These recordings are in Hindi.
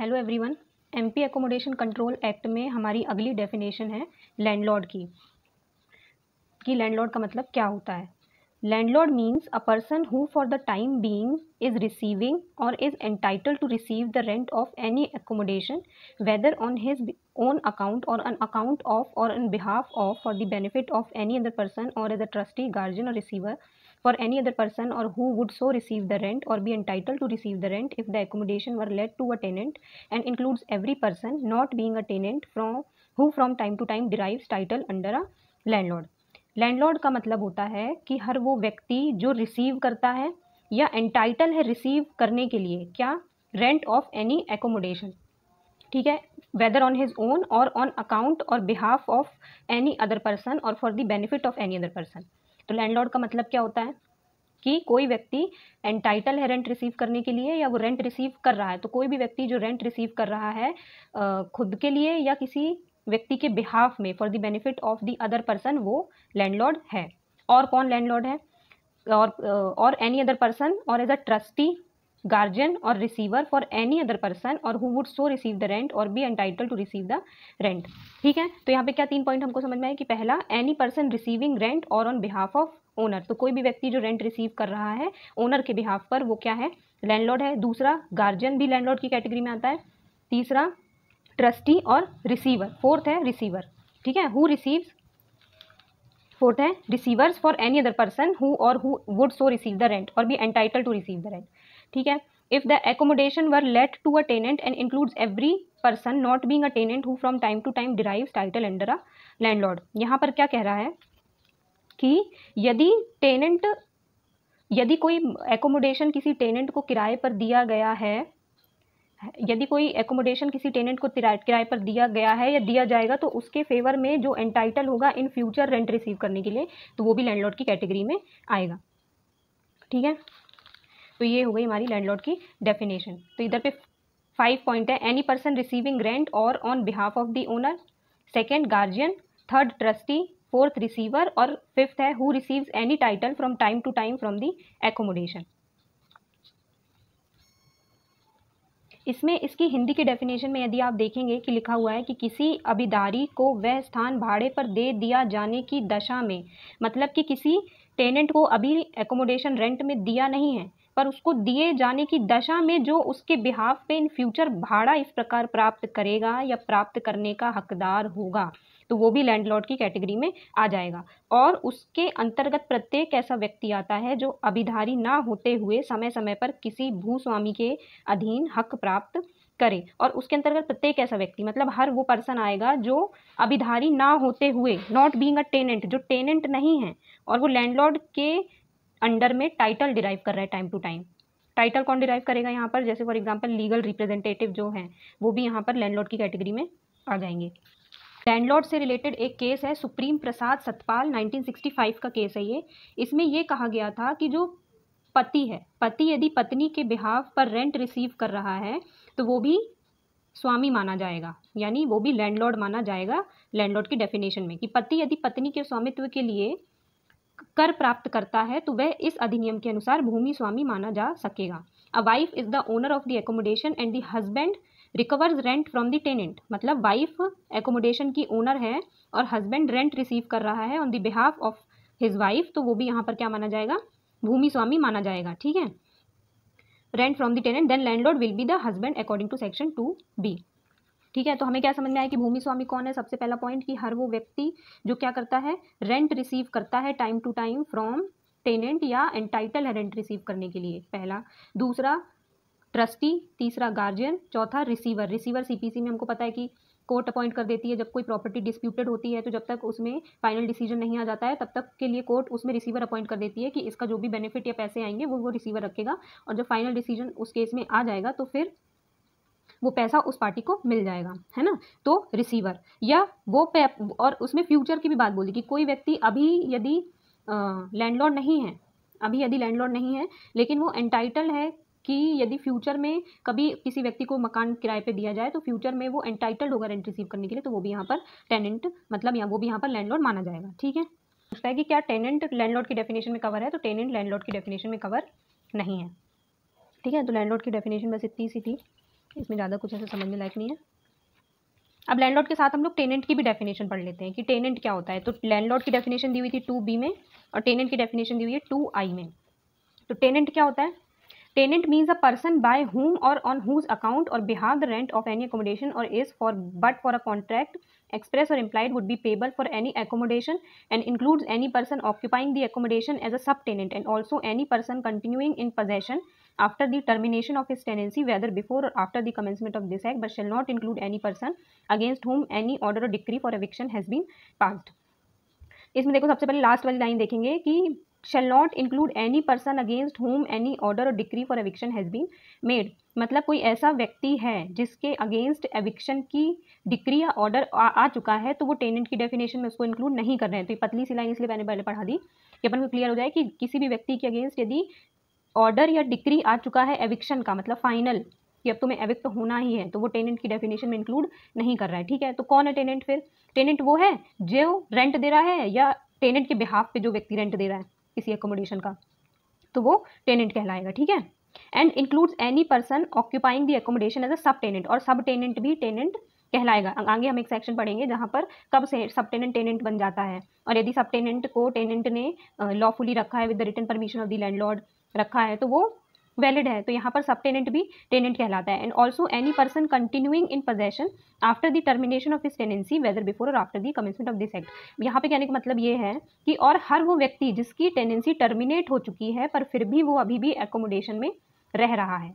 hello everyone MP Accommodation Control Act में हमारी अगली डेफिनेशन है लैंडलॉर्ड की कि लैंडलॉर्ड का मतलब क्या होता है landlord means a person who for the time being is receiving or is entitle to receive the rent of any accommodation whether on his own account or on account of or on behalf of for the benefit of any other person or as a trustee guardian or receiver for any other person or who would so receive the rent or be entitle to receive the rent if the accommodation were let to a tenant and includes every person not being a tenant from who from time to time derives title under a land landlord का मतलब होता है कि हर वो व्यक्ति जो रिसीव करता है या एंटाइटल है रिसीव करने के लिए क्या रेंट ऑफ एनी एकोमोडेशन ठीक है whether on his own or on account or behalf of any other person or for the benefit of any other person तो लैंडलॉर्ड का मतलब क्या होता है कि कोई व्यक्ति एंटाइटल है रेंट रिसीव करने के लिए या वो रेंट रिसीव कर रहा है तो कोई भी व्यक्ति जो रेंट रिसीव कर रहा है खुद के लिए या किसी व्यक्ति के बिहाफ में for the benefit of the other person वो लैंडलॉर्ड है और कौन लैंडलॉर्ड है और or any other person or as a trustee guardian or receiver for any other person or who would so receive the rent or be entitle to receive the rent ठीक है तो यहाँ पे क्या तीन पॉइंट हमको समझ में आए कि पहला any person receiving rent or on behalf of owner तो कोई भी व्यक्ति जो रेंट रिसीव कर रहा है ओनर के बिहाफ पर वो क्या है लैंडलॉर्ड है दूसरा गार्जियन भी लैंडलॉर्ड की कैटेगरी में आता है तीसरा ट्रस्टी और रिसीवर फोर्थ है रिसीवर ठीक है हु रिसीव फोर्थ है receivers for any other person who or who would so receive the rent or be entitle to receive the rent ठीक है if the accommodation were let to a tenant and includes every person not being a tenant who from time to time derive title under a land landlord यहाँ पर क्या कह रहा है कि यदि टेनेंट यदि कोई एकोमोडेशन किसी टेनेंट को किराए पर दिया गया है यदि कोई एकोमोडेशन किसी टेनेंट को किराए पर दिया गया है या दिया जाएगा तो उसके फेवर में जो एंटाइटल होगा इन फ्यूचर रेंट रिसीव करने के लिए तो वो भी लैंडलॉर्ड की कैटेगरी में आएगा ठीक है तो ये हो गई हमारी लैंडलॉर्ड की डेफिनेशन तो इधर पे फाइव पॉइंट है any person receiving rent or on behalf of the owner second guardian third trustee fourth receiver और फिफ्थ है who receives any title from time to time from the accommodation इसमें इसकी हिंदी की डेफिनेशन में यदि आप देखेंगे कि लिखा हुआ है कि किसी अभिदारी को वह स्थान भाड़े पर दे दिया जाने की दशा में मतलब कि किसी टेनेंट को अभी एकोमोडेशन रेंट में दिया नहीं है पर उसको दिए जाने की दशा में जो उसके बिहाफ पे इन फ्यूचर भाड़ा इस प्रकार प्राप्त करेगा या प्राप्त करने का हकदार होगा तो वो भी लैंडलॉर्ड की कैटेगरी में आ जाएगा और उसके अंतर्गत प्रत्येक ऐसा व्यक्ति आता है जो अभिधारी ना होते हुए समय समय पर किसी भूस्वामी के अधीन हक प्राप्त करे और उसके अंतर्गत प्रत्येक ऐसा व्यक्ति मतलब हर वो पर्सन आएगा जो अभिधारी ना होते हुए नॉट बींग अ टेनेंट जो टेनेंट नहीं है और वो लैंडलॉर्ड के अंडर में टाइटल डिराइव कर रहा है टाइम टू टाइम टाइटल कौन डिराइव करेगा यहाँ पर जैसे फॉर एग्जांपल लीगल रिप्रेजेंटेटिव जो हैं वो भी यहाँ पर लैंडलॉर्ड की कैटेगरी में आ जाएंगे लैंडलॉर्ड से रिलेटेड एक केस है सुप्रीम प्रसाद सतपाल 1965 का केस है ये इसमें ये कहा गया था कि जो पति है पति यदि पत्नी के बिहाव पर रेंट रिसीव कर रहा है तो वो भी स्वामी माना जाएगा यानी वो भी लैंडलॉर्ड माना जाएगा लैंडलॉर्ड की डेफिनेशन में कि पति यदि पत्नी के स्वामित्व के लिए कर प्राप्त करता है तो वह इस अधिनियम के अनुसार भूमि स्वामी माना जा सकेगा a wife is the owner of the accommodation and the husband recovers rent from the tenant मतलब वाइफ एकोमोडेशन की ओनर है और हस्बैंड रेंट रिसीव कर रहा है on the behalf of his wife तो वो भी यहाँ पर क्या माना जाएगा भूमि स्वामी माना जाएगा ठीक है from the tenant then landlord will be the husband according to section two b ठीक है तो हमें क्या समझ में आया कि भूमि स्वामी कौन है सबसे पहला पॉइंट कि हर वो व्यक्ति जो क्या करता है रेंट रिसीव करता है time to time from tenant या एंटाइटल है रेंट रिसीव करने के लिए पहला दूसरा ट्रस्टी तीसरा गार्जियन चौथा रिसीवर रिसीवर सीपीसी में हमको पता है कि कोर्ट अपॉइंट कर देती है जब कोई प्रॉपर्टी डिस्प्यूटेड होती है तो जब तक उसमें फाइनल डिसीजन नहीं आ जाता है तब तक के लिए कोर्ट उसमें रिसीवर अपॉइंट कर देती है कि इसका जो भी बेनिफिट या पैसे आएंगे वो वो रिसीवर रखेगा और जब फाइनल डिसीजन उस केस में आ जाएगा तो फिर वो पैसा उस पार्टी को मिल जाएगा है ना तो रिसीवर या वो और उसमें फ्यूचर की भी बात बोली कि कोई व्यक्ति अभी यदि लैंडलॉर्ड नहीं है अभी यदि लैंडलॉर्ड नहीं है लेकिन वो एंटाइटल है कि यदि फ्यूचर में कभी किसी व्यक्ति को मकान किराए पे दिया जाए तो फ्यूचर में वो एंटाइटल्ड होगा रेंट रिसीव करने के लिए तो वो भी यहाँ पर टेनेंट मतलब या वो भी यहाँ पर लैंडलॉर्ड माना जाएगा ठीक है पूछता है कि क्या टेनेंट लैंडलॉर्ड की डेफिनेशन में कवर है तो टेनेंट लैंडलॉर्ड की डेफिनेशन में कवर नहीं है ठीक है तो लैंडलॉर्ड की डेफिनेशन बस इतनी सी थी इसमें ज़्यादा कुछ ऐसा समझने लायक नहीं है अब लैंडलॉर्ड के साथ हम लोग टेनेंट की भी डेफिनेशन पढ़ लेते हैं कि टेनेंट क्या होता है तो लैंडलॉर्ड की डेफिनेशन दी हुई थी टू बी में और टेनेंट की डेफिनेशन दी हुई है टू आई में तो टेनेंट क्या होता है tenant means a person by whom or on whose account or behalf the rent of any accommodation or is for but for a contract express or implied would be payable for any accommodation and includes any person occupying the accommodation as a subtenant and also any person continuing in possession after the termination of his tenancy whether before or after the commencement of this act but shall not include any person against whom any order or decree for eviction has been passed इसमें देखो सबसे पहले लास्ट वाली लाइन देखेंगे कि shall not include any person against whom any order or decree for eviction has been made मतलब कोई ऐसा व्यक्ति है जिसके अगेंस्ट एविक्शन की डिक्री या ऑर्डर आ, आ चुका है तो वो टेनेंट की डेफिनेशन में उसको इंक्लूड नहीं कर रहे हैं तो ये पतली सी लाइन इसलिए मैंने पहले पढ़ा दी कि अपन को क्लियर हो जाए कि किसी भी व्यक्ति के अगेंस्ट यदि ऑर्डर या डिक्री आ चुका है एविक्शन का मतलब फाइनल कि अब तुम्हें तो एविक्ट तो होना ही है तो वो टेनेंट की डेफिनेशन में इंक्लूड नहीं कर रहा है ठीक है तो कौन है टेनेंट फिर टेनेंट वो है जो रेंट दे रहा है या टेनेंट के बिहाफ पे जो व्यक्ति रेंट दे रहा है किसी एकोमोडेशन का तो वो टेनेंट कहलाएगा ठीक है and includes any person occupying the accommodation as a sub tenant और सब टेनेंट भी टेनेंट कहलाएगा आगे हम एक सेक्शन पढ़ेंगे जहाँ पर कब से सब टेनेंट टेनेंट बन जाता है और यदि सब टेनेंट को टेनेंट ने लॉफुली रखा है with the written permission of the landlord रखा है तो वो वैलिड है तो यहाँ पर सब टेनेंट भी टेनेंट कहलाता है and also any person continuing in possession after the termination of this tenancy whether before or after the commencement of this act यहाँ पे कहने का मतलब ये है कि और हर वो व्यक्ति जिसकी टेनेंसी टर्मिनेट हो चुकी है पर फिर भी वो अभी भी एकोमोडेशन में रह रहा है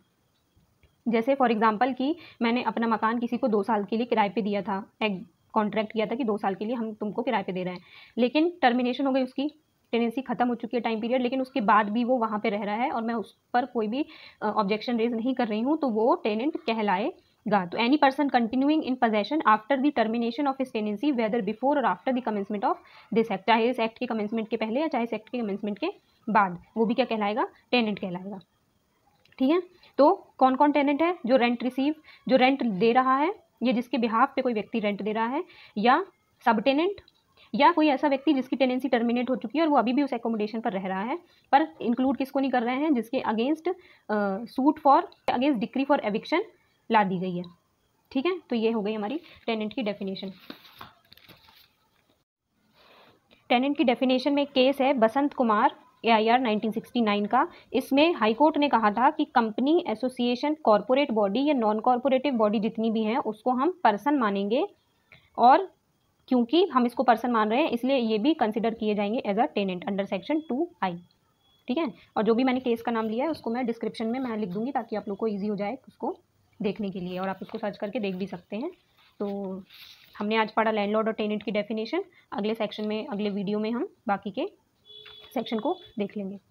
जैसे फॉर एग्जाम्पल कि मैंने अपना मकान किसी को दो साल के लिए किराए पर दिया था एक कॉन्ट्रैक्ट किया था कि दो साल के लिए हम तुमको किराए पे दे रहे हैं लेकिन टर्मिनेशन हो गई उसकी टेनेंसी खत्म हो चुकी है टाइम पीरियड लेकिन उसके बाद भी वो वहाँ पे रह रहा है और मैं उस पर कोई भी ऑब्जेक्शन रेज नहीं कर रही हूँ तो वो टेनेंट कहलाएगा तो any person continuing in possession after the termination of इस tenancy whether before or after the commencement of this act चाहे इस एक्ट के कमेंसमेंट के पहले या चाहे इस एक्ट के कमेंसमेंट के बाद वो भी क्या कहलाएगा टेनेंट कहलाएगा ठीक है तो कौन कौन टेनेंट है जो रेंट रिसीव जो रेंट दे रहा है या जिसके बिहाफ पे कोई व्यक्ति रेंट दे रहा है या सब टेनेंट या कोई ऐसा व्यक्ति जिसकी टेनेंसी टर्मिनेट हो चुकी है और वो अभी भी उस एकोमोडेशन पर रह रहा है पर इंक्लूड किसको नहीं कर रहे हैं जिसके against suit for against decree for eviction ला दी गई है ठीक है तो ये हो गई हमारी टेनेंट की डेफिनेशन टेनेंट की डेफिनेशन में एक केस है Basant Kumar A I R nineteen का इसमें हाईकोर्ट ने कहा था कि कंपनी एसोसिएशन कॉरपोरेट बॉडी या नॉन कॉरपोरेटिव बॉडी जितनी भी हैं उसको हम पर्सन मानेंगे और क्योंकि हम इसको पर्सन मान रहे हैं इसलिए ये भी कंसिडर किए जाएंगे as a tenant under section two i ठीक है और जो भी मैंने केस का नाम लिया है उसको मैं डिस्क्रिप्शन में मैं लिख दूंगी ताकि आप लोग को ईजी हो जाए उसको देखने के लिए और आप उसको सर्च करके देख भी सकते हैं तो हमने आज पढ़ा लैंडलॉर्ड और टेनेंट की डेफिनेशन अगले सेक्शन में अगले वीडियो में हम बाकी के सेक्शन को देख लेंगे